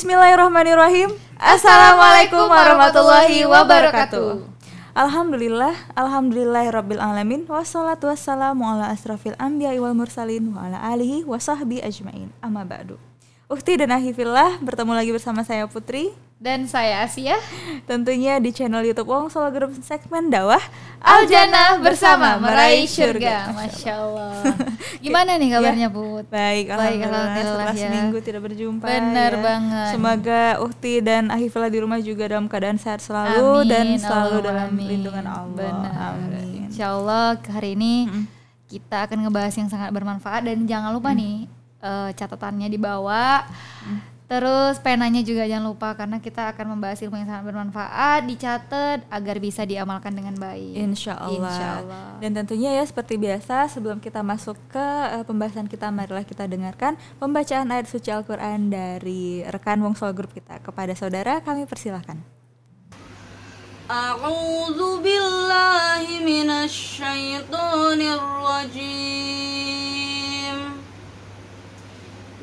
Bismillahirrahmanirrahim. Assalamualaikum warahmatullahi wabarakatuh. Alhamdulillah, Alhamdulillah rabbil alamin wassalatu wassalamu ala asrafil anbiya'i wal mursalin wa ala alihi wa sahbi ajmain. Amma ba'du. Ukti dan Ahifillah bertemu lagi bersama saya Putri dan saya Asia tentunya di channel YouTube Wong Solo Group segmen dakwah Aljana bersama meraih syurga, Masya Allah. Gimana nih kabarnya ya. Put? Baik, alhamdulillah. Baik, alhamdulillah setelah ya. seminggu tidak berjumpa. Benar ya. banget. Semoga Ukti dan Ahifillah di rumah juga dalam keadaan sehat selalu amin, dan selalu Allah, dalam amin. lindungan Allah. Benar. Amin. Insya Allah hari ini kita akan ngebahas yang sangat bermanfaat dan jangan lupa mm. nih uh, catatannya dibawa. Hmm. Terus penanya juga jangan lupa karena kita akan membahas ilmu yang sangat bermanfaat, dicatat agar bisa diamalkan dengan baik. Insya Allah. Insya Allah. Dan tentunya ya seperti biasa sebelum kita masuk ke uh, pembahasan kita marilah kita dengarkan pembacaan ayat suci Al-Quran dari rekan Wong Wongso Group kita kepada saudara kami persilahkan. A'udzu billahi minasy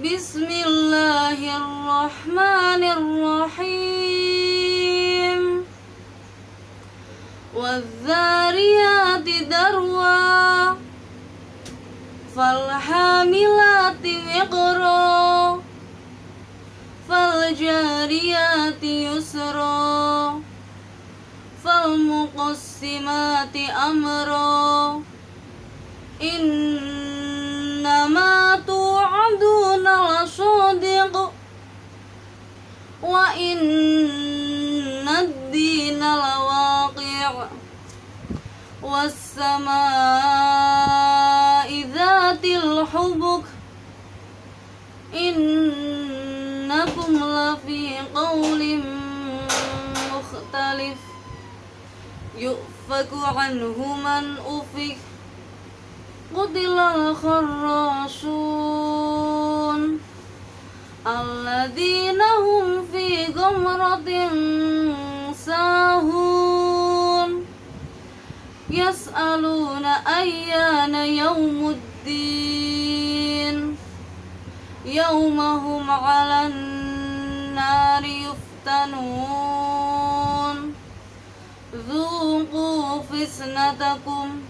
بسم الله الرحمن الرحيم والذاريات دروا فالحاملات وقرا فالجاريات يسرا فالمقسمات أمرا إنما تؤمنون دون لصادق وإن الدين لواقع والسماء ذات الحبك إنكم لفي قول مختلف يؤفك عنه من أفك قتل الخراشون الذين هم في غمرة ساهون يسألون أيان يوم الدين يوم هم على النار يفتنون ذوقوا فسنتكم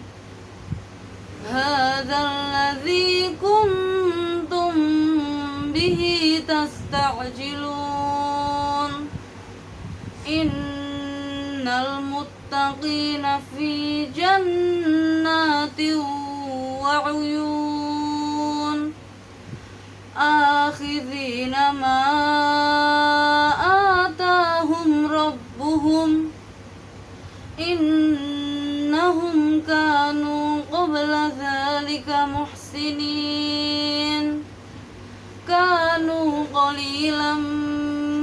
هذا الذي كنتم به تستعجلون إن المتقين في جنات وعيون آخذين ما آتاهم ربهم إنهم كانوا قبل ذلك محسنين كانوا قليلا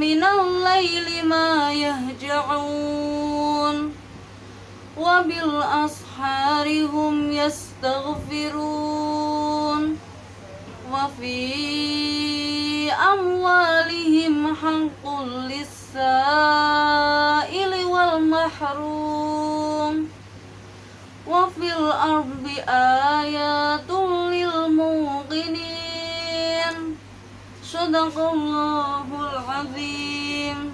من الليل ما يهجعون وبالأسحار هم يستغفرون وفي أموالهم حق للسائل والمحروم wafil الأرض ayatul lil muqinin sadaqallahul azim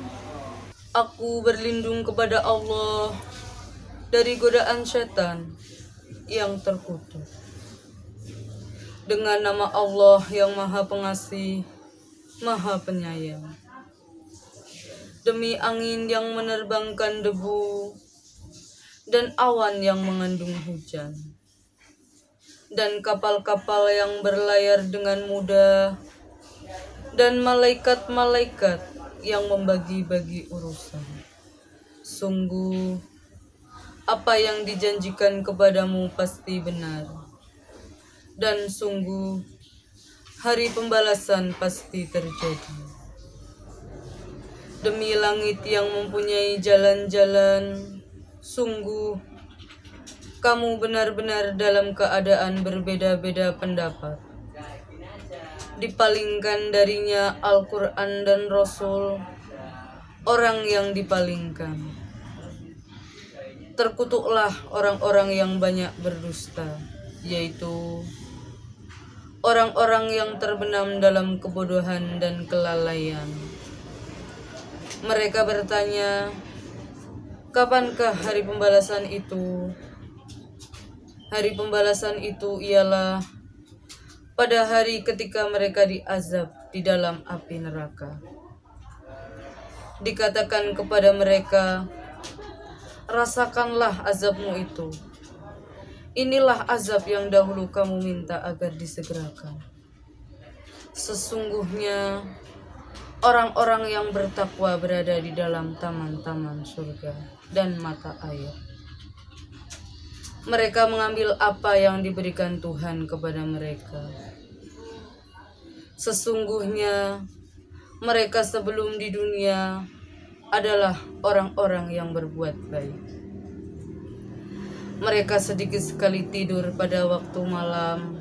Aku berlindung kepada Allah dari godaan setan yang terkutuk. Dengan nama Allah yang Maha Pengasih, Maha Penyayang. Demi angin yang menerbangkan debu dan awan yang mengandung hujan. Dan kapal-kapal yang berlayar dengan mudah dan malaikat-malaikat yang membagi-bagi urusan. Sungguh apa yang dijanjikan kepadamu pasti benar. Dan sungguh hari pembalasan pasti terjadi. Demi langit yang mempunyai jalan-jalan Sungguh, kamu benar-benar dalam keadaan berbeda-beda pendapat. Dipalingkan darinya Al-Quran dan Rasul, orang yang dipalingkan. Terkutuklah orang-orang yang banyak berdusta, yaitu orang-orang yang terbenam dalam kebodohan dan kelalaian. Mereka bertanya, Kapankah hari pembalasan itu? Hari pembalasan itu ialah pada hari ketika mereka diazab di dalam api neraka. Dikatakan kepada mereka, "Rasakanlah azabmu itu. Inilah azab yang dahulu kamu minta agar disegerakan." Sesungguhnya orang-orang yang bertakwa berada di dalam taman-taman surga dan mata air. Mereka mengambil apa yang diberikan Tuhan kepada mereka. Sesungguhnya mereka sebelum di dunia adalah orang-orang yang berbuat baik. Mereka sedikit sekali tidur pada waktu malam,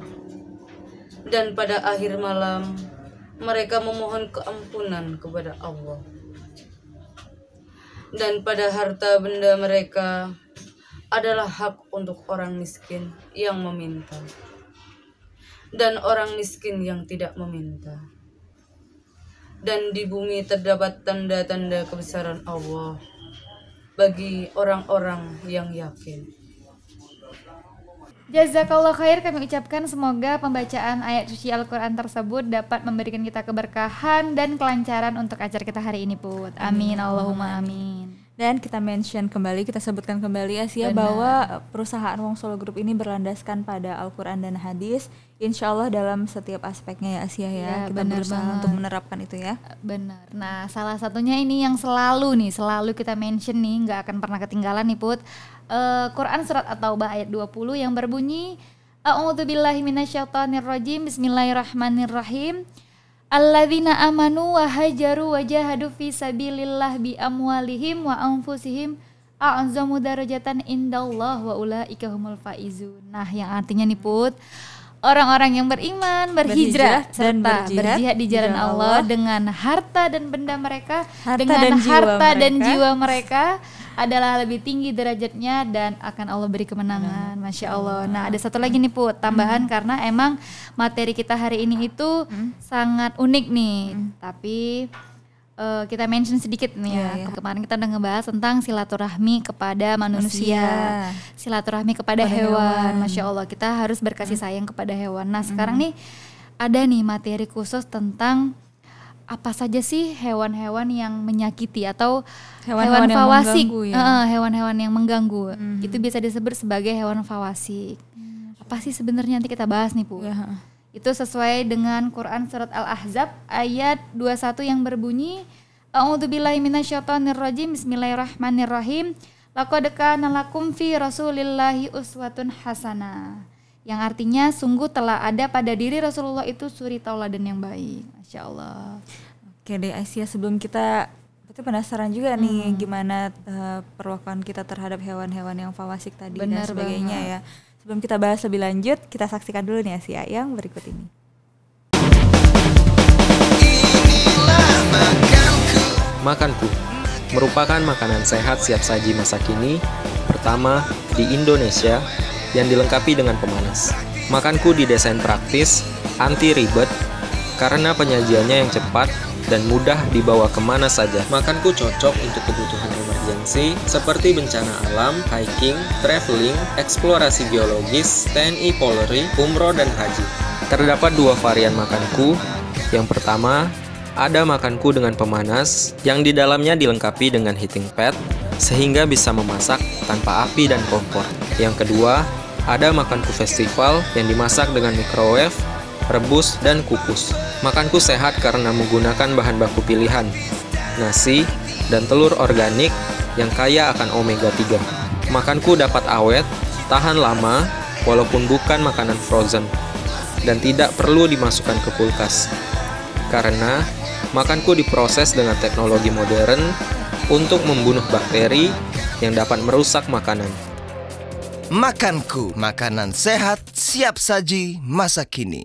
dan pada akhir malam mereka memohon keampunan kepada Allah dan pada harta benda mereka adalah hak untuk orang miskin yang meminta dan orang miskin yang tidak meminta. Dan di bumi terdapat tanda-tanda kebesaran Allah bagi orang-orang yang yakin. Jazakallah khair kami ucapkan semoga pembacaan ayat suci Al-Quran tersebut dapat memberikan kita keberkahan dan kelancaran untuk acara kita hari ini Put. Amin, amin. Allahumma amin. Dan kita mention kembali, kita sebutkan kembali ya Sia, bahwa perusahaan Wong Solo Group ini berlandaskan pada Al-Quran dan Hadis. Insya Allah dalam setiap aspeknya ya Asia ya, ya kita bener berusaha banget. untuk menerapkan itu ya. Benar. Nah salah satunya ini yang selalu nih, selalu kita mention nih, nggak akan pernah ketinggalan nih Put uh, Quran surat At-Taubah ayat 20 yang berbunyi A'udzubillahi minasyaitonirrajim Bismillahirrahmanirrahim Alladzina amanu wa hajaru wa jahadu fi sabilillah bi amwalihim wa anfusihim a'zamu darajatan indallah wa ulaika humul faizun. Nah, yang artinya nih Put, orang-orang yang beriman, berhijrah, berhijrah serta berjihad, berjihad di jalan Allah, Allah dengan harta dan benda mereka, harta dengan dan harta jiwa mereka. dan jiwa mereka adalah lebih tinggi derajatnya dan akan Allah beri kemenangan. Hmm. Masya Allah. Nah ada satu lagi nih Put, tambahan hmm. karena emang materi kita hari ini itu hmm. sangat unik nih. Hmm. Tapi uh, kita mention sedikit nih yeah, ya. Yeah. Iya. Kemarin kita udah ngebahas tentang silaturahmi kepada manusia, manusia. silaturahmi kepada kepada hewan. hewan. Masya Allah, kita harus berkasih hmm. sayang kepada hewan. Nah, sekarang -hmm. sekarang nih ada nih materi khusus tentang apa saja sih hewan-hewan yang menyakiti atau hewan-hewan hewan fawasik, ya? hewan-hewan yang mengganggu, ya? uh, yang mengganggu. Mm-hmm. itu bisa disebut sebagai hewan fawasik. Mm. Apa sih sebenarnya nanti kita bahas nih bu? Yeah. Ya, itu sesuai dengan Quran surat Al-Ahzab ayat 21 yang berbunyi A'udzubillahiminasyaitonirrajim Bismillahirrahmanirrahim Laqad kana lakum fi Rasulillahi uswatun hasanah yang artinya sungguh telah ada pada diri Rasulullah itu suri tauladan yang baik. Masya Allah. Oke deh Aisyah sebelum kita itu penasaran juga hmm. nih gimana uh, eh, perwakilan kita terhadap hewan-hewan yang fawasik tadi Bener dan sebagainya banget. ya. Sebelum kita bahas lebih lanjut, kita saksikan dulu nih Asia yang berikut ini. Makanku. Makanku merupakan makanan sehat siap saji masa kini pertama di Indonesia yang dilengkapi dengan pemanas. Makanku didesain praktis, anti ribet, karena penyajiannya yang cepat dan mudah dibawa kemana saja. Makanku cocok untuk kebutuhan emergensi seperti bencana alam, hiking, traveling, eksplorasi geologis, TNI Polri, Umroh, dan Haji. Terdapat dua varian makanku. Yang pertama, ada makanku dengan pemanas yang di dalamnya dilengkapi dengan heating pad sehingga bisa memasak tanpa api dan kompor. Yang kedua, ada makanku festival yang dimasak dengan microwave, rebus, dan kukus. Makanku sehat karena menggunakan bahan baku pilihan, nasi, dan telur organik yang kaya akan omega 3. Makanku dapat awet, tahan lama, walaupun bukan makanan frozen, dan tidak perlu dimasukkan ke kulkas. Karena makanku diproses dengan teknologi modern untuk membunuh bakteri yang dapat merusak makanan. Makanku, makanan sehat, siap saji, masa kini.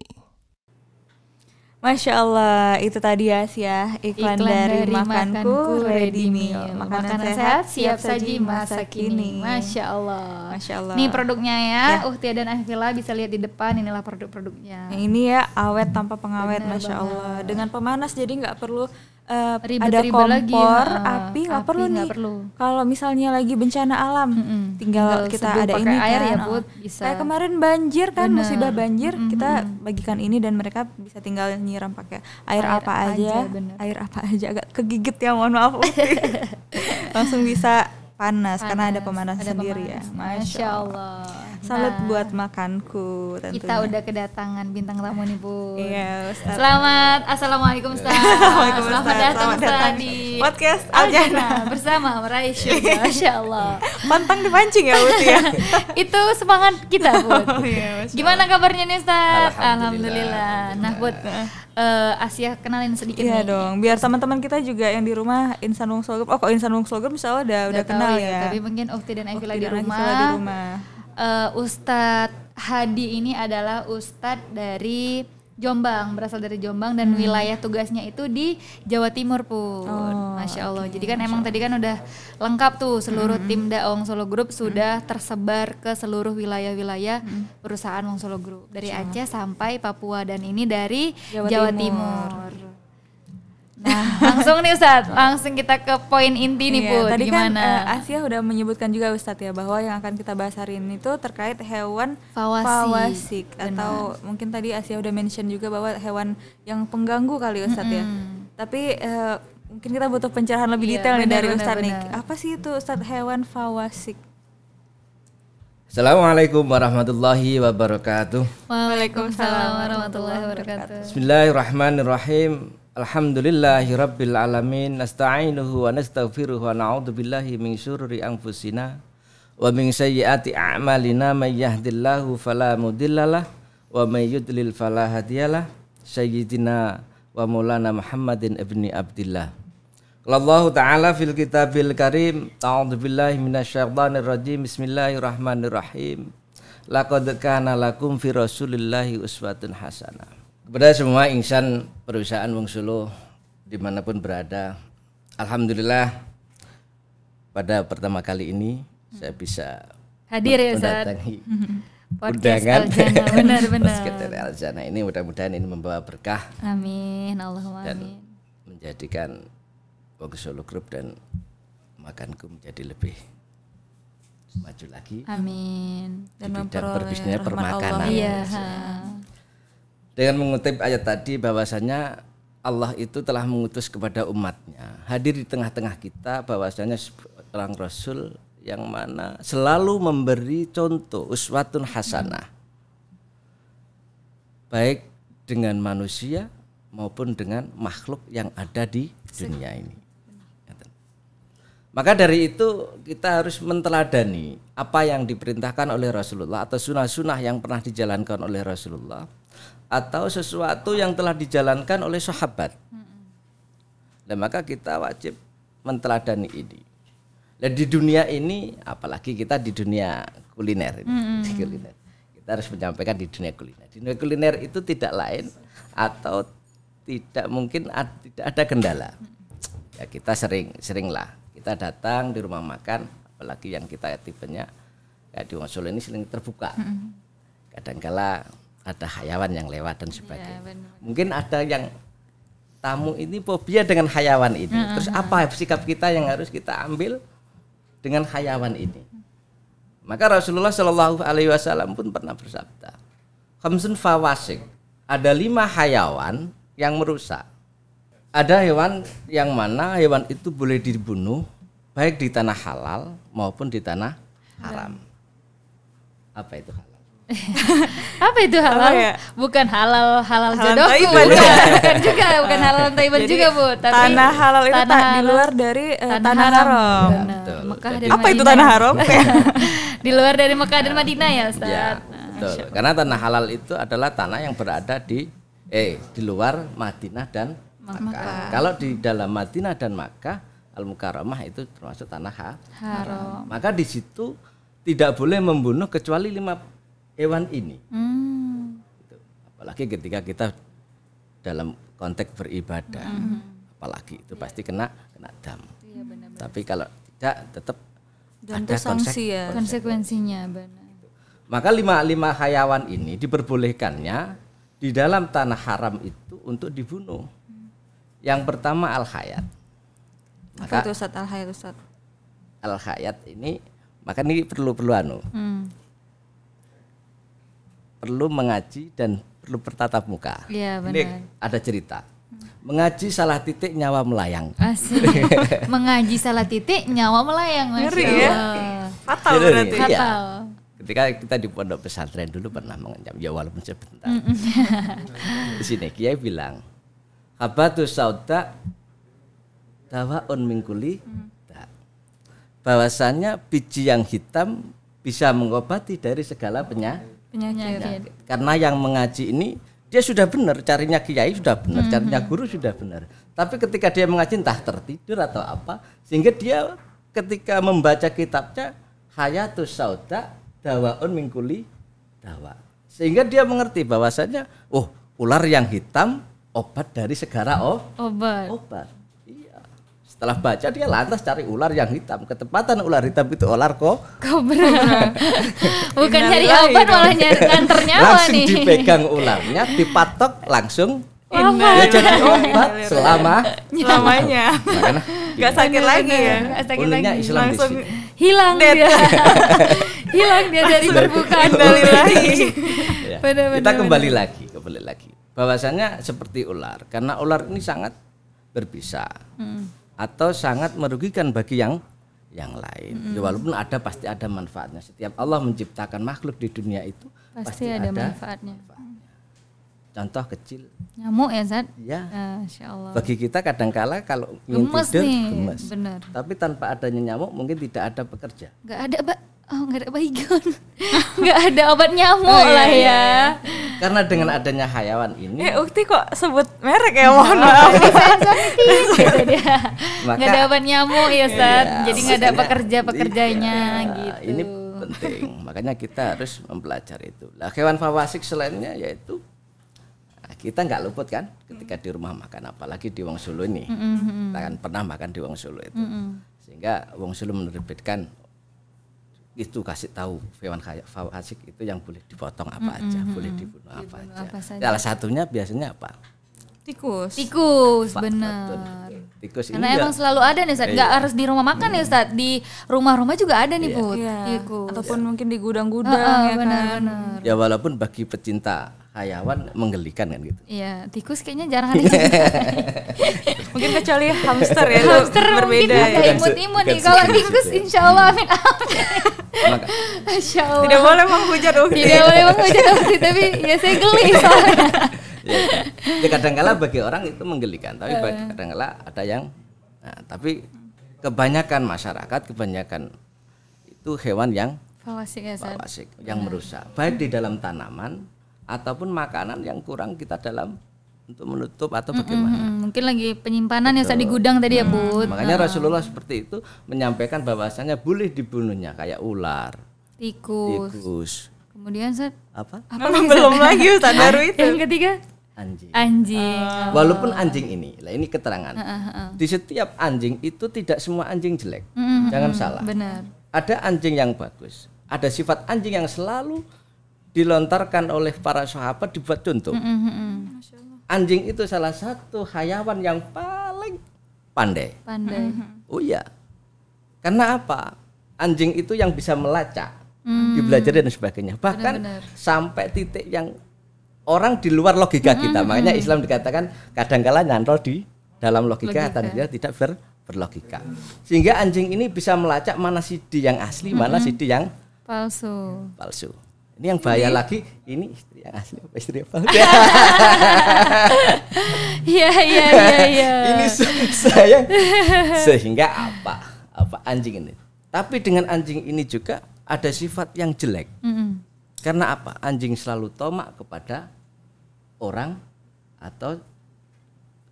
Masya Allah, itu tadi ya ya iklan, iklan dari, dari Makanku, Makanku Ready Meal. Makanan, makanan sehat, siap saji, masa kini. Masya Allah. Masya Allah. Nih produknya ya, ya. Uhtia dan Ahvila bisa lihat di depan, inilah produk-produknya. Nah, ini ya, awet tanpa pengawet, Bener Masya banget. Allah. Dengan pemanas, jadi nggak perlu uh, ada kompor, lagi, api nggak perlu nih. Kalau misalnya lagi bencana alam, mm -hmm. tinggal Tinggal kita ada ini air ya, kan. ya, Bu, bisa. Kayak kemarin banjir kan, Bener. musibah banjir, mm -hmm. kita bagikan ini dan mereka bisa tinggal nyiram pakai air, air apa aja, aja air apa aja agak kegigit ya, mohon maaf. Langsung bisa panas, karena ada pemanas sendiri pemanas. ya. Masya, Allah. Salut nah, buat makanku tentunya. Kita udah kedatangan bintang tamu nih, Bu. Iya, Ustaz. Selamat Assalamualaikum Ustaz. Waalaikumsalam. Selamat datang, Selamat datang di podcast Aljana bersama meraih Masya Allah. Pantang dipancing ya, Uti ya. Itu semangat kita, Bu. Oh, iya, Gimana kabarnya nih, Ustaz? Alhamdulillah. Alhamdulillah. Nah, Bu uh, Asia kenalin sedikit iya nih. Ya. dong biar teman-teman kita juga yang di rumah Insan Wong slogan oh kok Insan Wong slogan misalnya oh, udah, udah, udah kenal ya, ya tapi mungkin Ukti dan lagi di rumah, di rumah. Uh, Ustadz Hadi ini adalah Ustadz dari Jombang, berasal dari Jombang dan hmm. wilayah tugasnya itu di Jawa Timur pun. Oh, Masya Allah. Okay. Jadi kan Masya emang Allah. tadi kan udah lengkap tuh seluruh hmm. tim Daong Solo Group sudah hmm. tersebar ke seluruh wilayah-wilayah hmm. perusahaan Wong Solo Group dari Aceh sampai Papua dan ini dari Jawa, Jawa Timur. Timur. Nah, langsung nih Ustadz, langsung kita ke poin inti nih iya, Bu. Tadi kan, Gimana? kan uh, Asia udah menyebutkan juga Ustadz ya bahwa yang akan kita bahas hari ini itu terkait hewan fawasi. fawasik atau mungkin tadi Asia udah mention juga bahwa hewan yang pengganggu kali Ustadz mm -hmm. ya. Tapi uh, mungkin kita butuh pencerahan lebih iya, detail bener, nih dari Ustadz nih. Apa sih itu Ustadz hewan fawasik? Assalamualaikum warahmatullahi wabarakatuh. Waalaikumsalam warahmatullahi wabarakatuh. Bismillahirrahmanirrahim. Alhamdulillahi rabbil alamin nasta'inuhu wa nastaghfiruhu wa na'udzu billahi min syururi anfusina wa min sayyiati a'malina may yahdillahu fala wa may yudlil fala sayyidina wa maulana Muhammadin ibni Abdullah Allah taala fil kitabil karim a'udzu billahi rajim bismillahirrahmanirrahim laqad kana lakum fi rasulillahi uswatun hasanah kepada semua insan perusahaan Wong Solo dimanapun berada, Alhamdulillah pada pertama kali ini saya bisa hadir ya mendatangi undangan benar-benar Aljana ini mudah-mudahan ini membawa berkah. Amin, Allahumma dan Menjadikan Wong Solo Group dan makanku menjadi lebih maju lagi. Amin. Dan memperoleh permakanan. Allah. Iya. iya dengan mengutip ayat tadi bahwasanya Allah itu telah mengutus kepada umatnya hadir di tengah-tengah kita bahwasanya seorang rasul yang mana selalu memberi contoh uswatun hasanah baik dengan manusia maupun dengan makhluk yang ada di dunia ini. Maka dari itu kita harus menteladani apa yang diperintahkan oleh Rasulullah atau sunnah-sunnah yang pernah dijalankan oleh Rasulullah atau sesuatu yang telah dijalankan oleh sahabat. Dan maka kita wajib menteladani ini. Dan di dunia ini, apalagi kita di dunia kuliner ini, hmm. di kuliner. Kita harus menyampaikan di dunia kuliner. Di dunia kuliner itu tidak lain atau tidak mungkin ad, tidak ada kendala. Ya kita sering seringlah kita datang di rumah makan, apalagi yang kita tipenya kayak di Masul ini sering terbuka. Kadangkala ada hayawan yang lewat dan sebagainya. Ya, Mungkin ada yang tamu ini fobia dengan hayawan ini. Uh-huh. Terus apa sikap kita yang harus kita ambil dengan hayawan ini? Maka Rasulullah Shallallahu Alaihi Wasallam pun pernah bersabda, Khamsun fawasik. Ada lima hayawan yang merusak. Ada hewan yang mana hewan itu boleh dibunuh baik di tanah halal maupun di tanah haram. Apa itu halal? apa itu halal? Apa ya? Bukan halal halal, jodoh bukan, bukan juga, bukan halal Taiban Jadi, juga bu. Tapi tanah halal itu tanah halal, di luar dari uh, tanah, tanah haram. haram. Betul, Mekah dan apa Madinah. itu tanah haram? di luar dari Mekah dan Madinah ya, Ustaz. Ya, nah, betul. Karena tanah halal itu adalah tanah yang berada di eh di luar Madinah dan Mekah. Mekah. Kalau di dalam Madinah dan Mekah, Al Mukarramah itu termasuk tanah haram. haram. Maka di situ tidak boleh membunuh kecuali lima hewan ini. Hmm. Gitu. Apalagi ketika kita dalam konteks beribadah, hmm. apalagi itu pasti kena kena dam. Iya, benar -benar. Tapi kalau tidak tetap Dan ada konsek, ya. konsekuensinya benar. Gitu. Maka lima lima hayawan ini diperbolehkannya di dalam tanah haram itu untuk dibunuh. Hmm. Yang pertama al hayat. Maka, Apa itu al hayat Al hayat ini maka ini perlu perlu anu. Hmm perlu mengaji dan perlu bertatap muka. Iya benar. Ini ada cerita. Mengaji salah titik nyawa melayang. mengaji salah titik nyawa melayang. Ngeri ya. Fatal berarti. Iya. Fatal. Ya. Ketika kita di pondok pesantren dulu pernah mengenyam ya walaupun sebentar. di sini Kiai bilang, "Habatus sauda on mingkuli." Bahwasannya biji yang hitam bisa mengobati dari segala penyakit penyakit. penyakit. Iya. Karena yang mengaji ini dia sudah benar, carinya kiai sudah benar, mm -hmm. carinya guru sudah benar. Tapi ketika dia mengaji entah tertidur atau apa, sehingga dia ketika membaca kitabnya hayatus sauda dawaun mingkuli dawa. Sehingga dia mengerti bahwasanya, oh ular yang hitam obat dari segara oh, obat. obat. Setelah baca dia lantas cari ular yang hitam. Ketepatan ular hitam itu ular oh, kok. Kobra. Bukan cari apa malah nyari nyawa langsung nih. dipegang ularnya, dipatok langsung Lama. Ya jadi obat selama selamanya. Makanya nggak sakit iya, lagi iya, ya. Iya. sakit lagi. Islam langsung hilang Dead. dia. hilang dia dari perbukaan kembali lagi. ya. Kita kembali lagi, kembali lagi. bahwasanya seperti ular karena ular ini sangat berbisa. Hmm atau sangat merugikan bagi yang yang lain. Mm. Walaupun ada pasti ada manfaatnya. Setiap Allah menciptakan makhluk di dunia itu pasti, pasti ada, ada manfaatnya. manfaatnya. Contoh kecil. Nyamuk ya Zat? Ya. Uh, Bagi kita kadangkala kalau gemes tidur, nih. gemes. Bener. Tapi tanpa adanya nyamuk mungkin tidak ada pekerja. Gak ada, Pak. Oh, gak ada baygon. gak ada obat nyamuk oh, iya, lah ya. ya. Karena dengan adanya hayawan ini. Eh, Ukti kok sebut merek ya? Mohon oh, maaf. Gitu nggak ada Maka, dapat nyamuk ya, Ustaz. Iya, Jadi nggak ada pekerja-pekerjanya iya, iya, gitu. Ini penting. Makanya kita harus mempelajari itu. Lah hewan fawasik selainnya yaitu nah, kita nggak luput kan ketika di rumah makan apalagi di Wong Solo ini mm -hmm. kita kan pernah makan di Wong Solo itu mm -hmm. sehingga Wong Solo menerbitkan itu kasih tahu hewan kayak fasik itu yang boleh dipotong apa aja, mm -hmm. boleh dibunuh iya, apa -hmm. aja. Apa aja. Salah satunya biasanya apa? Tikus. Tikus, benar tikus karena iya. emang selalu ada nih Ustaz iya, nggak iya. harus di rumah makan hmm. ya Ustaz di rumah-rumah juga ada nih Bu, iya. tikus ataupun iya. mungkin di gudang-gudang oh, oh, ya kan ya walaupun bagi pecinta hayawan menggelikan kan gitu iya tikus kayaknya jarang ada mungkin kecuali hamster ya hamster berbeda mungkin ya. imut-imut nih kalau tikus ya. insya Allah amin hmm. amin Allah. tidak boleh menghujat tidak boleh menghujat tapi ya saya geli soalnya ya, kan? ya kadangkala bagi orang itu menggelikan tapi bagi kadangkala ada yang nah, tapi kebanyakan masyarakat kebanyakan itu hewan yang fawasik, ya, fawasik yang nah. merusak baik di hmm. dalam tanaman ataupun makanan yang kurang kita dalam untuk menutup atau hmm, hmm, bagaimana? Mm -hmm. Mungkin lagi penyimpanan Betul. yang saat di gudang tadi ya, hmm. ya, Bu. Makanya nah. Rasulullah seperti itu menyampaikan bahwasanya boleh dibunuhnya kayak ular, tikus. Tikus. Kemudian Ustaz, apa? apa? Belum lagi Ustaz baru itu. Yang ketiga? anjing. Anjing. Oh. Walaupun anjing ini, lah ini keterangan. Uh, uh, uh. Di setiap anjing itu tidak semua anjing jelek. Mm -hmm. Jangan mm, salah. Benar. Ada anjing yang bagus. Ada sifat anjing yang selalu dilontarkan oleh para sahabat dibuat contoh. Mm -hmm. Anjing itu salah satu hayawan yang paling pandai. Pandai. Mm -hmm. Oh iya. Karena apa? Anjing itu yang bisa melacak, mm. dibelajari dan sebagainya. Bahkan benar, benar. sampai titik yang orang di luar logika kita. Makanya Islam dikatakan kadangkala nyantol di dalam logika, logika. dia tidak ber, berlogika. Sehingga anjing ini bisa melacak mana sidi yang asli, mm -hmm. mana sidi yang palsu. Palsu. Ini yang bahaya ini. lagi, ini istri yang asli apa istri yang palsu? Iya, iya, iya, iya. Ini saya sehingga apa? Apa anjing ini? Tapi dengan anjing ini juga ada sifat yang jelek. Mm -hmm. Karena apa? Anjing selalu tomak kepada orang atau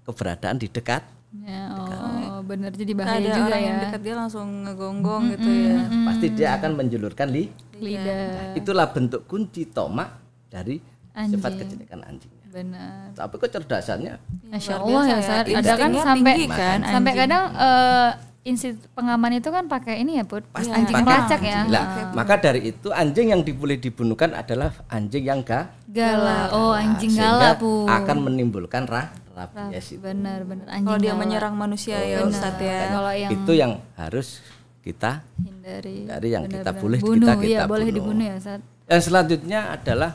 keberadaan di dekat. Ya, oh, dekat. bener jadi bahaya Ada juga orang ya. yang dekat dia langsung ngegonggong mm -hmm. gitu ya. Pasti dia akan menjulurkan li iya. lidah. Nah, itulah bentuk kunci tomak dari anjing. sifat kejelekan anjingnya. Benar. Tapi kecerdasannya. Masya iya, Allah ya, ya. saat ada kan sampai tinggi, kan, anjing. sampai kadang uh, eh, institut pengaman itu kan pakai ini ya put Pasti, anjing pelacak ya. Nah, maka dari itu anjing yang boleh dibunuhkan adalah anjing yang gak gala. Oh, anjing Sehingga gala pun akan menimbulkan rah rabies. Benar, benar. Anjing Kalau dia menyerang manusia oh, ya Ustaz ya. Kalau yang itu yang harus kita hindari. Dari yang benar, kita benar. boleh bunuh, kita kita ya, bunuh. boleh dibunuh ya Ustaz. Dan selanjutnya adalah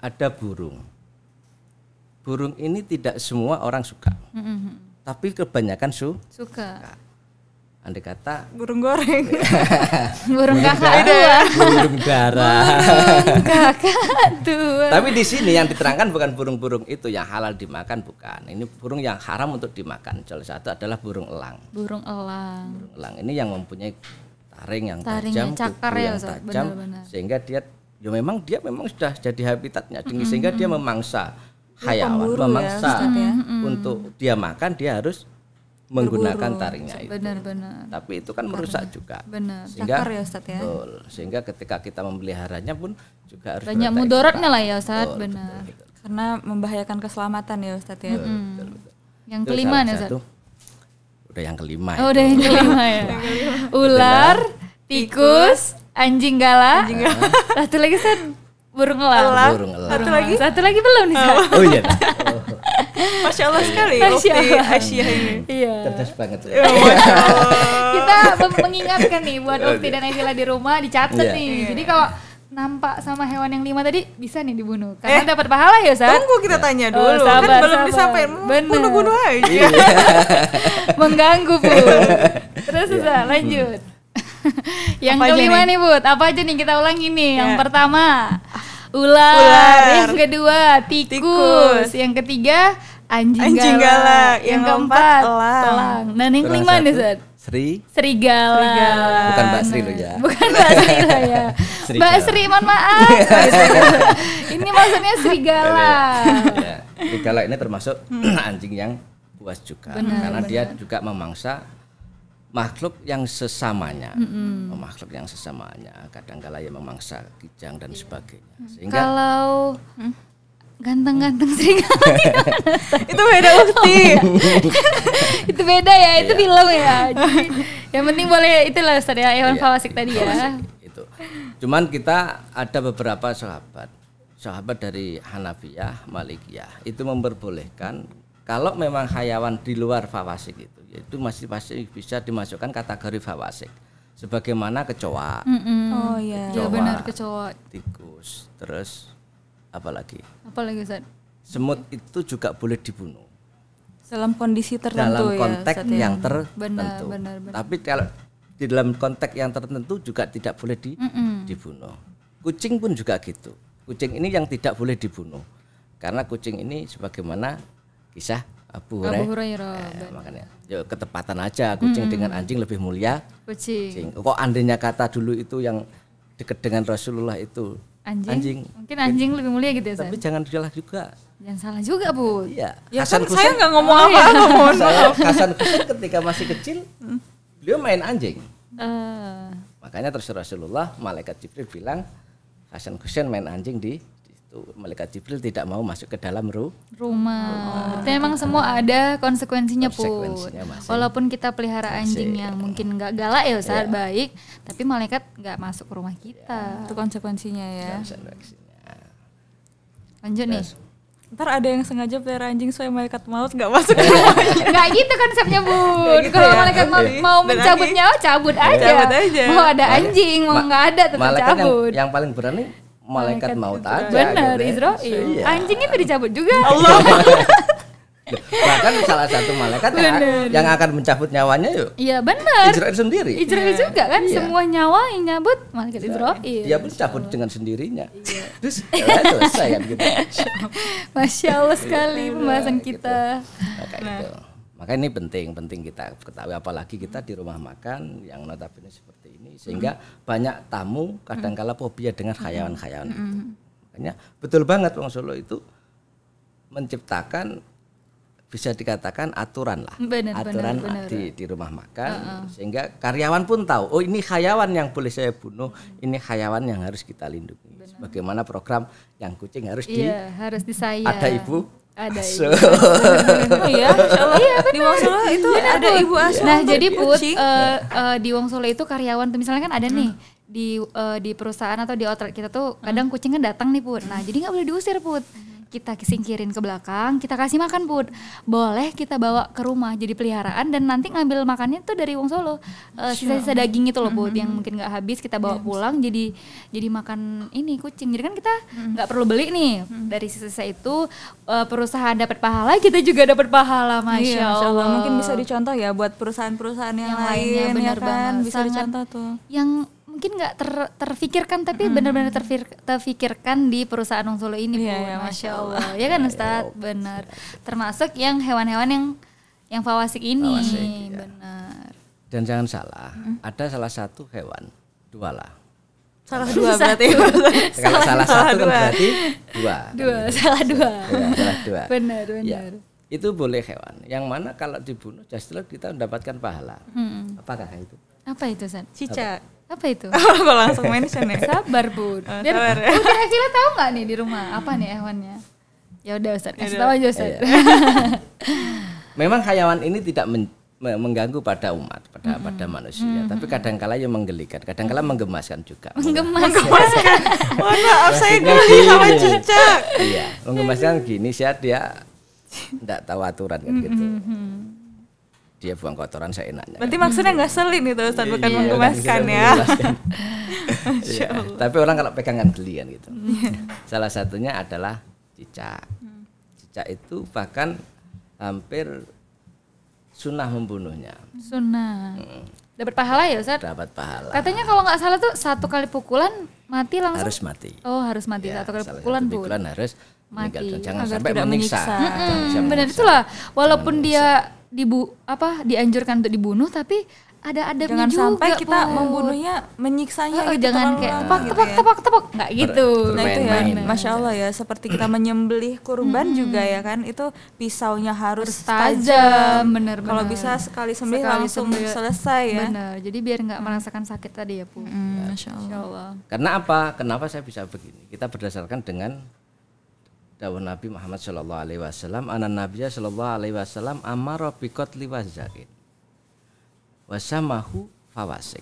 ada burung. Burung ini tidak semua orang suka. Mm -hmm. Tapi kebanyakan su suka. suka Andai kata burung goreng, burung kakak tua, burung darah, burung kakak tua. Tapi di sini yang diterangkan bukan burung-burung itu yang halal dimakan bukan. Ini burung yang haram untuk dimakan. Salah satu adalah burung elang. Burung elang. Burung elang ini yang mempunyai taring yang taring tajam, cakar ya, yang tajam, benar -benar. sehingga dia ya memang dia memang sudah jadi habitatnya, mm -hmm. sehingga dia memangsa hayawan, ya, memangsa ya, untuk ya. untuk dia makan dia harus menggunakan Berburu, taringnya itu. Benar, benar. Tapi itu kan merusak juga. Benar. Sehingga Cakar ya Ustaz ya. Betul. Sehingga ketika kita memeliharanya pun juga harus banyak mudaratnya lah ya Ustaz, betul, benar. Betul, betul. Karena membahayakan keselamatan ya Ustaz ya. Betul, hmm. betul, betul. Yang itu kelima ya Ustaz. Udah yang kelima. Oh, udah yang kelima ya. Ular, tikus, anjing gala. Anjing gala. Satu lagi Ustaz burung elang. Burung elang. Satu lagi. Satu lagi belum nih. Oh iya. Oh. Masya Allah iya. sekali Masya Allah. Asia ini. Iya. Cerdas banget. Ya. Kita mengingatkan nih buat iya, Ukti iya. dan Evila di rumah dicatat yeah. nih. Yeah. Jadi kalau nampak sama hewan yang lima tadi bisa nih dibunuh karena eh, dapat pahala ya Ustaz. Tunggu kita tanya oh, dulu. Oh, sabar, kan belum disampaikan. Bunuh-bunuh aja. Mengganggu, Bu. Terus Ustaz, yeah. Hmm. lanjut. yang apa kelima nih? nih, Bu. Apa aja nih kita ulang ini, ya. Yang pertama, ular, ular. yang kedua tikus. tikus, yang ketiga anjing, anjing galak, yang, yang keempat elang. Nah, yang kelima nih, Zat. Sri Serigala. Bukan Mbak Sri lo ya. Bukan Mbak Sri lah ya. Mbak Sri mohon maaf. Iya. ini maksudnya serigala. Iya. Iya. serigala ini termasuk anjing yang buas juga karena dia juga memangsa makhluk yang sesamanya, mm-hmm. makhluk yang sesamanya, kadangkala kala ya memangsa kijang dan sebagainya. Sehingga kalau ganteng hmm? ganteng-ganteng serigala itu beda bukti, itu beda ya itu iya. film ya Jadi, yang penting boleh itulah Ustaz ya Iwan iya, Fawasik tadi ya itu cuman kita ada beberapa sahabat sahabat dari Hanafiyah Malikiyah itu memperbolehkan kalau memang hayawan di luar fawasik itu itu masih pasti bisa dimasukkan kategori fawasik sebagaimana kecoa. Mm -mm. Oh iya. Kecoa, ya benar kecoa. Tikus, terus apalagi? Apalagi Zat? Semut itu juga boleh dibunuh. Dalam kondisi tertentu dalam ya, konteks ya, yang tertentu. Benar, benar, benar. Tapi kalau di dalam konteks yang tertentu juga tidak boleh di, mm -mm. dibunuh. Kucing pun juga gitu. Kucing ini yang tidak boleh dibunuh. Karena kucing ini sebagaimana kisah Abu Hurairah. Abu Hurairah. Eh, makanya ya, ketepatan aja kucing hmm. dengan anjing lebih mulia. Kucing. kucing. Kok andainya kata dulu itu yang dekat dengan Rasulullah itu anjing. anjing. Mungkin anjing lebih mulia gitu ya, San? Tapi jangan salah juga. Jangan salah juga, Bu. Iya. Ya, kan Hasan kan Kusin, saya nggak ngomong apa, oh, iya. ngomong saya, Hasan Kusen ketika masih kecil, hmm. beliau main anjing. Uh. Makanya terus Rasulullah, malaikat Jibril bilang, Hasan Kusen main anjing di itu malaikat Jibril tidak mau masuk ke dalam ru rumah. rumah. Oh, memang semua ada konsekuensinya, konsekuensinya pun. Masih. Walaupun kita pelihara anjing yang ya. mungkin nggak galak ya saat ya. baik, tapi malaikat nggak masuk ke rumah kita. Ya. Itu konsekuensinya ya. Lanjut nih ntar ada yang sengaja pelihara anjing supaya malaikat maut nggak masuk ke rumahnya nggak gitu konsepnya bun gitu kalau ya. malaikat maut mau mencabutnya, mencabut nyawa cabut aja. cabut aja mau ada anjing mau nggak ada tetap malaikat cabut yang, yang paling berani malaikat maut aja. Benar, gitu. Ya. Israel. Iya. Anjing itu dicabut juga. Allah. Bahkan salah satu malaikat yang, yang akan mencabut nyawanya yuk. Iya benar. Israel sendiri. Israel yeah. juga kan iya. semua nyawa yang nyabut malaikat Israel. Dia pun cabut dengan sendirinya. Iya. Terus ya selesai kan gitu. Masya Allah sekali iya, pembahasan gitu. kita. Gitu. Maka nah. itu. Maka ini penting, penting kita ketahui apalagi kita di rumah makan yang notabene seperti sehingga mm. banyak tamu mm-hmm. kadangkala fobia dengan mm-hmm. hayawan-hayawan mm. itu. Makanya betul banget Wong Solo itu menciptakan bisa dikatakan aturan lah bener, aturan bener, bener. di di rumah makan uh -uh. sehingga karyawan pun tahu oh ini hayawan yang boleh saya bunuh ini hayawan yang harus kita lindungi bener. bagaimana program yang kucing harus iya, di harus ada ibu ada so. ibu kan. oh iya insyaallah iya, itu ya, ada ibu asuh nah jadi iya. put uh, uh, di Solo itu karyawan tuh misalnya kan ada hmm. nih di uh, di perusahaan atau di outlet kita tuh hmm. kadang hmm. kucingnya kan datang nih put nah jadi nggak boleh diusir put hmm kita singkirin ke belakang, kita kasih makan pun boleh kita bawa ke rumah jadi peliharaan dan nanti ngambil makannya tuh dari Wong Solo eh, sisa-sisa daging itu loh buat mm-hmm. yang mungkin nggak habis kita bawa yeah, pulang jadi jadi makan ini kucing jadi kan kita mm-hmm. nggak mm-hmm. perlu beli nih mm-hmm. dari sisa-sisa itu uh, perusahaan dapat pahala kita juga dapat pahala iya, masya, iya, masya Allah. mungkin bisa dicontoh ya buat perusahaan-perusahaan yang, yang lain lainnya, benar ya kan bisa Sangat dicontoh tuh yang mungkin nggak ter, terfikirkan tapi hmm. benar-benar terfikirkan di perusahaan Wong Solo ini yeah, bu, ya, masya iya, Allah. ya kan iya, Ustadz, iya, benar. Termasuk yang hewan-hewan yang yang fawasik ini, ya. benar. Dan jangan salah, hmm. ada salah satu hewan, dua lah. Salah dua berarti. salah, satu kan salah berarti dua. Dua, kan salah dua. Ya, salah dua. Benar, benar. Ya itu boleh hewan. Yang mana kalau dibunuh justru kita mendapatkan pahala. Hmm. Apakah itu? Apa itu, San? Cicak apa itu? apa langsung mention ya? Sabar bud. Oh, Biar sabar, ya? udah akhirnya tahu nggak nih di rumah apa nih hewannya? Ya udah ustadz, ya kasih tahu aja Ustaz. Iya. Memang hayawan ini tidak men mengganggu pada umat, pada mm -hmm. pada manusia, mm -hmm. tapi kadangkala yang menggelikan, kadang kadangkala menggemaskan juga. Menggemaskan. menggemaskan. Mohon maaf saya geli sama cicak. Iya, menggemaskan gini sih dia tidak tahu aturan kan mm -hmm. gitu dia buang kotoran saya enaknya. Berarti maksudnya nggak selin itu Ustaz, bukan iya, iya mengemaskan iya, ya. ya. Tapi orang kalau pegangan geli kan gitu. Salah satunya adalah cicak. Hmm. Cicak itu bahkan hampir sunnah membunuhnya. Sunnah. Hmm. Dapat pahala ya Ustaz? Dapat pahala. Katanya kalau nggak salah tuh satu kali pukulan mati langsung. Harus mati. Oh harus mati ya, satu kali pukulan satu pukulan harus mati. Jangan Agar sampai tidak menyiksa. menyiksa. Hmm, Jangan benar itulah. Walaupun dia menyiksa dibu apa dianjurkan untuk dibunuh tapi ada ada jangan sampai kita oh. membunuhnya menyiksanya oh, gitu jangan kayak tepak, gitu tepak, ya. tepak tepak nggak gitu Ber nah itu ya masya allah ya seperti kita menyembelih kurban hmm. juga ya kan itu pisaunya harus tajam bener, bener. kalau bisa sekali sembelih langsung sembelih. selesai ya bener. jadi biar nggak mm. merasakan sakit tadi ya bu hmm, masya, masya allah karena apa kenapa saya bisa begini kita berdasarkan dengan dawuh Nabi Muhammad sallallahu alaihi wasallam anan Nabi sallallahu alaihi wasallam amara biqat liwazakin wasamahu fawasik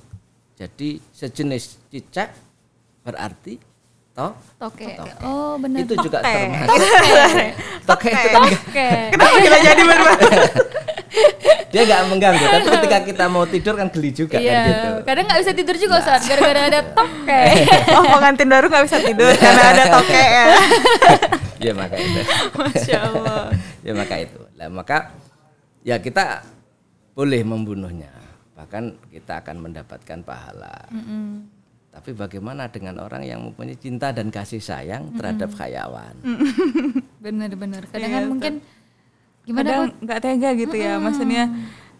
jadi sejenis cicak berarti to toke. toke. Oh, benar. Itu kan toke. juga termasuk. Toke. toke. toke itu toke. Kenapa kita jadi berubah? Dia nggak mengganggu, tapi ketika kita mau tidur kan geli juga kan iya. kan gitu. Kadang nggak bisa tidur juga, saat gara-gara ada toke. oh, pengantin baru nggak bisa tidur karena ada toke ya. ya maka itu masya allah ya maka itu nah, maka ya kita boleh membunuhnya bahkan kita akan mendapatkan pahala mm -hmm. tapi bagaimana dengan orang yang mempunyai cinta dan kasih sayang mm -hmm. terhadap hayawan benar-benar kadang kadang iya, mungkin gimana kadang nggak tega gitu mm -hmm. ya maksudnya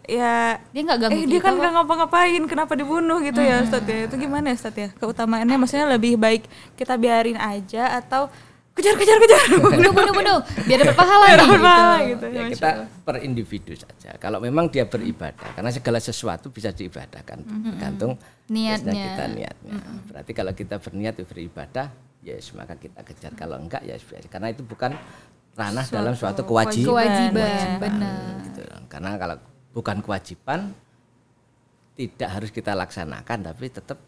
ya dia nggak ganggu eh, dia kan nggak ngapa-ngapain kenapa dibunuh gitu hmm. ya Ustadz ya itu gimana ya, Ustaz ya keutamaannya maksudnya lebih baik kita biarin aja atau kejar kejar kejar bunuh bunuh bunuh biar dapat pahala biar dapat gitu, gitu. gitu. Ya, kita per individu saja kalau memang dia beribadah karena segala sesuatu bisa diibadahkan mm-hmm. tergantung niatnya kita niatnya mm-hmm. berarti kalau kita berniat beribadah ya yes maka kita kejar kalau enggak ya yes, karena itu bukan ranah suatu, dalam suatu kewajiban kewajiban, kewajiban benar gitu. karena kalau bukan kewajiban tidak harus kita laksanakan tapi tetap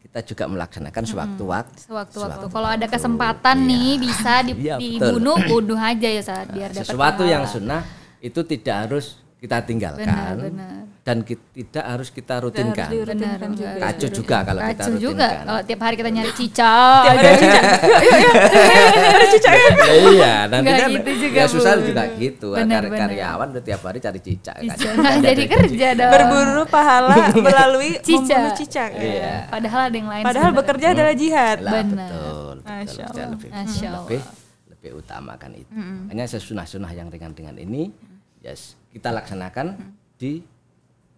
kita juga melaksanakan sewaktu-waktu. Hmm, sewaktu-waktu. Kalau ada kesempatan ya. nih bisa iya, dibunuh, ya, dibunuh, bunuh aja ya saat biar nah, dapat sesuatu yang sunnah itu tidak harus kita tinggalkan benar, benar. dan kita, tidak harus kita rutinkan. Benar, Kacau juga kalau Kacau kita rutinkan. juga kalau tiap hari kita nyari cicak. tiap hari cicak. Iya, iya. Ada cicak. Iya, nanti kan ya gitu juga, ya susah bu. juga gitu. Benar, Kar Karyawan udah tiap hari cari cicak. Kan. Nah, jadi kerja dong. Berburu pahala melalui membunuh cicak. Ya. Iya. Padahal ada yang lain. Padahal bekerja adalah jihad. Benar. Betul. Masya Allah. Lebih, lebih utamakan itu. Hanya sesunah-sunah yang ringan-ringan ini yes, kita laksanakan hmm. di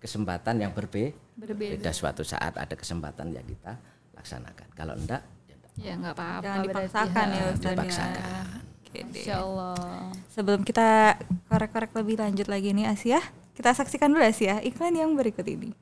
kesempatan yang berbe berbeda. Beda suatu saat ada kesempatan ya kita laksanakan. Kalau enggak, ya enggak. Ya enggak apa-apa. Jangan dipaksakan ya, ya Dipaksakan. Insya Allah. Sebelum kita korek-korek lebih lanjut lagi nih Asia, kita saksikan dulu Asia iklan yang berikut ini.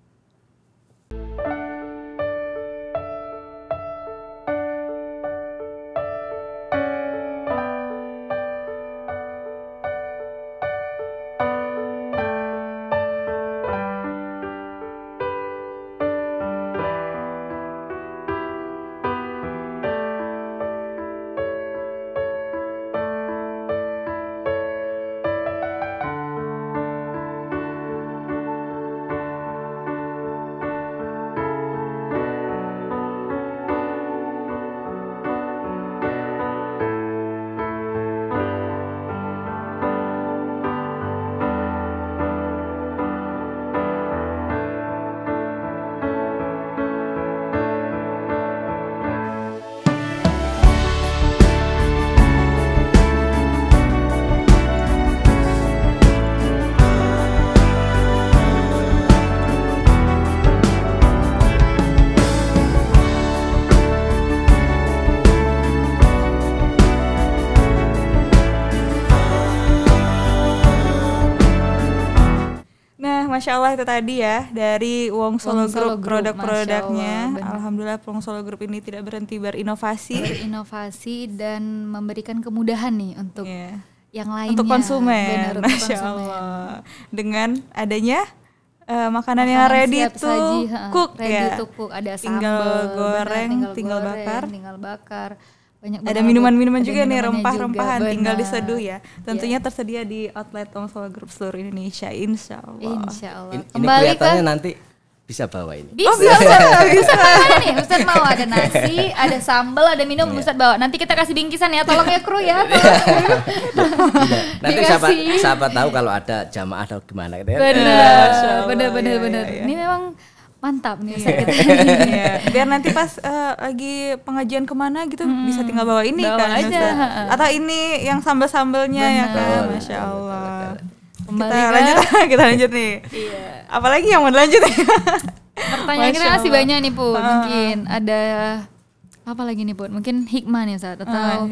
Masya Allah itu tadi ya dari Wong Solo, Wong Group, produk-produknya. Alhamdulillah Wong Solo Group ini tidak berhenti berinovasi. Berinovasi dan memberikan kemudahan nih untuk yeah. yang lainnya. Untuk konsumen. Benar, untuk Masya Allah. Dengan adanya uh, makanan yang ready to saji, cook ready ya. to cook ada sambal, tinggal goreng, benar, tinggal goreng, bakar, tinggal bakar banyak ada minuman-minuman juga nih rempah-rempahan tinggal diseduh ya iya. tentunya yeah. tersedia di outlet Tongsol Group seluruh Indonesia insya Allah insya Allah In, ini Kembali kelihatannya nanti bisa bawa ini bisa oh, bisa bisa mana nih Ustaz mau ada nasi ada sambal ada minum yeah. Ustaz bawa nanti kita kasih bingkisan ya tolong ya kru ya iya. Iya. nanti siapa siapa tahu kalau ada jamaah atau gimana gitu ya benar benar benar benar ini memang mantap nih yeah. yeah. Iya. biar nanti pas uh, lagi pengajian kemana gitu hmm. bisa tinggal bawa ini bawa kan aja. atau ini yang sambal sambelnya ya kan masya allah kita lanjut kita lanjut nih iya. apalagi yang mau lanjut pertanyaan kita masih banyak nih bu mungkin ada apa lagi nih buat Mungkin hikmah nih saat atau uh,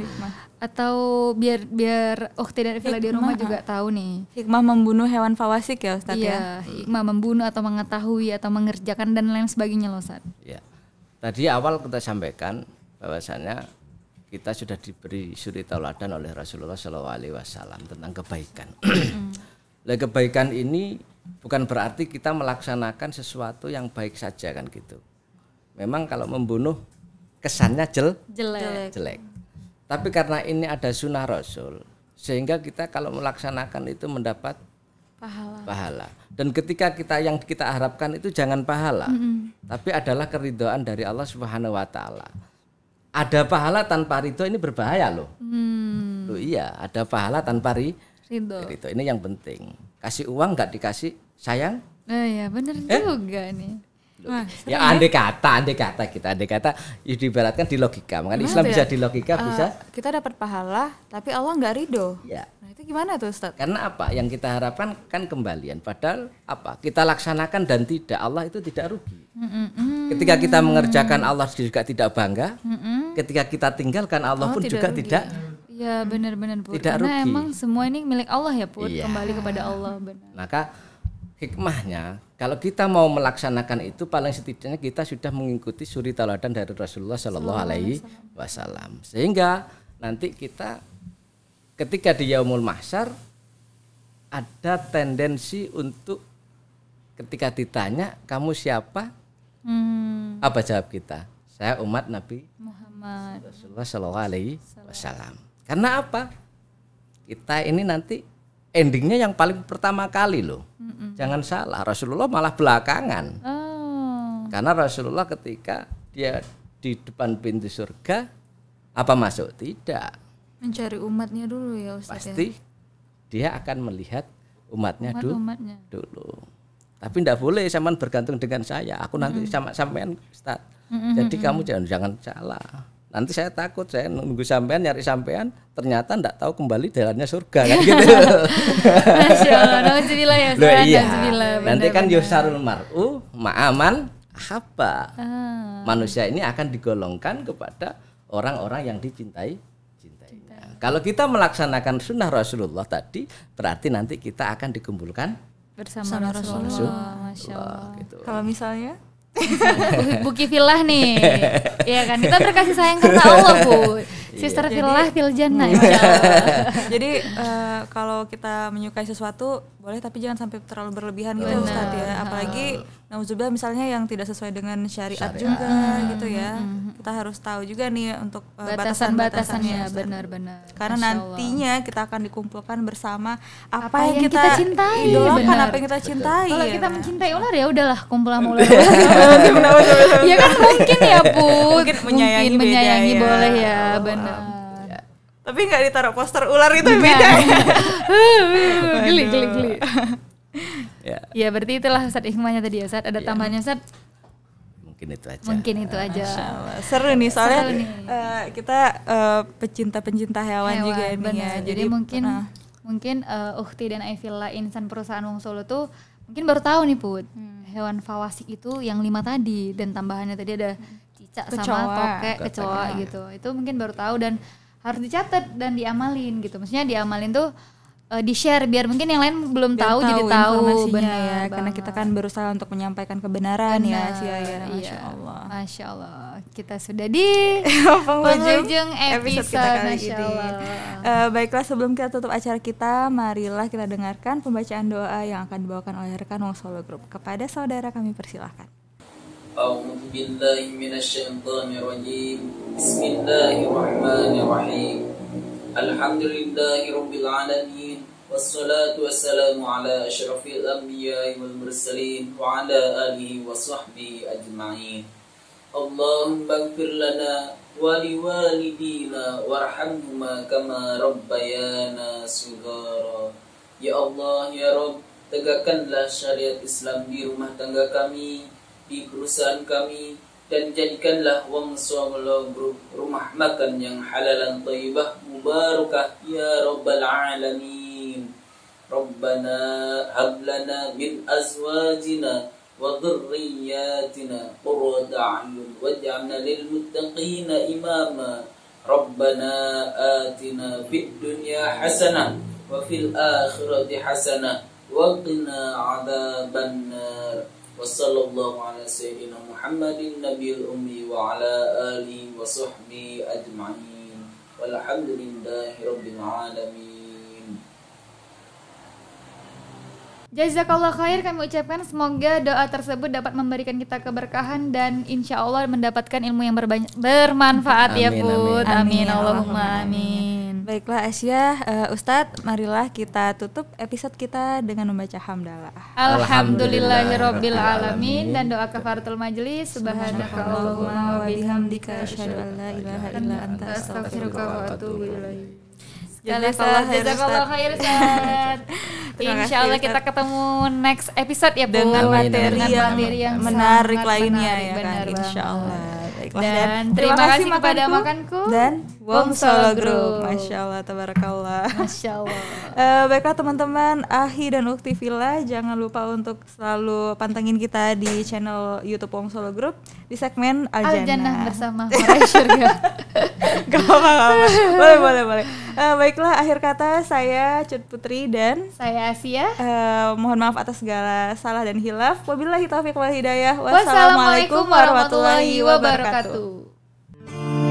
atau biar biar Ukti dan Vila di rumah juga ah. tahu nih. Hikmah membunuh hewan fawasik ya Ustaz iya, ya. hikmah membunuh atau mengetahui atau mengerjakan dan lain sebagainya loh saat Iya. Tadi awal kita sampaikan bahwasanya kita sudah diberi suri tauladan oleh Rasulullah saw Alaihi Wasallam tentang kebaikan. Nah, kebaikan ini bukan berarti kita melaksanakan sesuatu yang baik saja kan gitu. Memang kalau membunuh kesannya jel jelek. jelek. Tapi karena ini ada sunnah Rasul, sehingga kita kalau melaksanakan itu mendapat pahala. pahala. Dan ketika kita yang kita harapkan itu jangan pahala, mm -hmm. tapi adalah keridoan dari Allah Subhanahu wa taala. Ada pahala tanpa ridho ini berbahaya loh. Mm. Loh iya, ada pahala tanpa ri ridho. ridho. Ini yang penting. Kasih uang nggak dikasih, sayang? Eh, ya benar eh? juga nih. Ya, ya andai kata, andai kata kita, andai kata diibaratkan di logika. Makanya Islam ya? bisa di logika, uh, bisa kita dapat pahala, tapi Allah nggak ridho. Ya. Nah, itu gimana tuh Ustaz? Karena apa? Yang kita harapkan kan kembalian. Padahal apa? Kita laksanakan dan tidak Allah itu tidak rugi. Mm-mm. Ketika kita mengerjakan Allah juga tidak bangga. Mm-mm. Ketika kita tinggalkan Allah oh, pun tidak juga rugi. tidak Ya benar-benar Bu. Tidak Karena rugi. emang semua ini milik Allah ya pun iya. kembali kepada Allah benar. Maka hikmahnya kalau kita mau melaksanakan itu, paling setidaknya kita sudah mengikuti suri tauladan dari Rasulullah Shallallahu Alaihi Wasallam. Sehingga nanti kita ketika di Yaumul Mahsyar ada tendensi untuk ketika ditanya kamu siapa, hmm. apa jawab kita? Saya umat Nabi Muhammad Rasulullah Shallallahu Alaihi Wasallam. Karena apa? Kita ini nanti endingnya yang paling pertama kali loh Jangan salah, Rasulullah malah belakangan. Oh. Karena Rasulullah ketika dia di depan pintu surga, apa masuk? Tidak. Mencari umatnya dulu ya Ustaz. Ya? Pasti ya? dia akan melihat umatnya, Umat, dulu, umatnya. dulu. Tapi tidak boleh sama bergantung dengan saya. Aku nanti mm -hmm. sama sampean Ustaz. Mm -hmm. Jadi kamu jangan jangan salah nanti saya takut saya nunggu sampean nyari sampean ternyata ndak tahu kembali jalannya surga kan gitu Masyaallah, ya, Loh, iya. nanti kan Yusarul Mar'u ma'aman apa ah. manusia ini akan digolongkan kepada orang-orang yang dicintai cintainya Cinta. kalau kita melaksanakan sunnah Rasulullah tadi berarti nanti kita akan dikumpulkan bersama Rasulullah, Rasulullah. Masya Allah. Gitu. kalau misalnya Bukit Villa nih. Iya kan? Kita terkasih sayang karena Allah, Bu. Iya. Sister Villah Viljana. Jadi iya. eh, kalau kita menyukai sesuatu boleh tapi jangan sampai terlalu berlebihan gitu Ustaz ya. Apalagi nauzubillah misalnya yang tidak sesuai dengan syariat, juga mm-hmm. gitu ya. Mm-hmm. Kita harus tahu juga nih untuk eh, batasan-batasannya benar-benar. Karena nantinya kita akan dikumpulkan bersama apa, apa yang, kita, cintai. Idolakan iya, apa yang kita cintai. Kalau ya. kita mencintai ular ya udahlah kumpul sama ular. ya kan mungkin ya Put. Mungkin menyayangi, ya. boleh ya, oh, oh, benar Nah. Ya. Tapi nggak ditaruh poster ular itu Bukan. beda. Ya? Nah. geli, geli, geli. Ya. ya. berarti itulah saat hikmahnya tadi ya saat Ada tambahannya saat mungkin itu aja. Mungkin itu aja. Seru nih soalnya eh, kita uh, eh, pecinta-pencinta hewan, juga bener. ya. Jadi, Jadi mungkin uh. mungkin uh, Ukti dan Aivilla insan perusahaan Wong Solo tuh mungkin baru tahu nih Put. Hmm. Hewan fawasik itu yang lima tadi dan tambahannya tadi ada hmm cicak kecoa. sama tokek kecoa gitu itu mungkin baru tahu dan harus dicatat dan diamalin gitu maksudnya diamalin tuh uh, eh, di share biar mungkin yang lain belum tahu, tahu jadi tahu benar ya banget. karena kita kan berusaha untuk menyampaikan kebenaran ya, benar, ya sih ya masya iya. allah masya allah kita sudah di penghujung, episode, kita kali ini uh, baiklah sebelum kita tutup acara kita marilah kita dengarkan pembacaan doa yang akan dibawakan oleh rekan Wong Solo Group kepada saudara kami persilahkan أعوذ بالله من الشيطان الرجيم بسم الله الرحمن الرحيم الحمد لله رب العالمين والصلاة والسلام على أشرف الأنبياء والمرسلين وعلى آله وصحبه أجمعين اللهم اغفر لنا ولوالدينا وارحمهما كما ربيانا صغارا يا الله يا رب تجاكنا شريعة الإسلام في رمح تنجا di perusahaan kami dan jadikanlah wangsa rumah makan yang halalan tayyibah mubarakah ya rabbal alamin Rabbana hab lana min azwajina wa dhurriyyatina qurrata a'yun waj'alna lil muttaqina imama Rabbana atina fid dunya hasanah wa fil akhirati hasanah وقنا عذاب النار وصلى الله على سيدنا محمد النبي الأمي وعلى آله وصحبه أجمعين والحمد لله رب العالمين Jazakallah khair kami ucapkan semoga doa tersebut dapat memberikan kita keberkahan dan insya Allah mendapatkan ilmu yang bermanfaat ya amin, ya Bud. Amin, amin. amin. Allahumma amin. Baiklah Asia, uh, eh, Ustadz, marilah kita tutup episode kita dengan membaca hamdalah. Alhamdulillahirabbil dan doa kafaratul majelis subhanakallahumma wa bihamdika asyhadu an la ilaha illa anta astaghfiruka wa atubu ilaik. Insya Allah kita ketemu next episode ya, ya dengan materi, yang, yang menarik lainnya menarik, ya kan Insya Allah. Dan terima, terima kasih, kasih kepada makanku, makanku dan Wong Solo Group. Masya Allah, tabarakallah. Masya Allah. uh, eh, baiklah teman-teman, Ahi dan Ukti Villa, jangan lupa untuk selalu pantengin kita di channel YouTube Wong Solo Group di segmen Aljana. Aljana bersama Meraih Surga. gak apa-apa, boleh, boleh, boleh. Uh, baiklah, akhir kata saya Cut Putri dan saya Asia. Uh, mohon maaf atas segala salah dan hilaf. Wabillahi taufiq wal hidayah. Wassalamualaikum warahmatullahi wabarakatuh.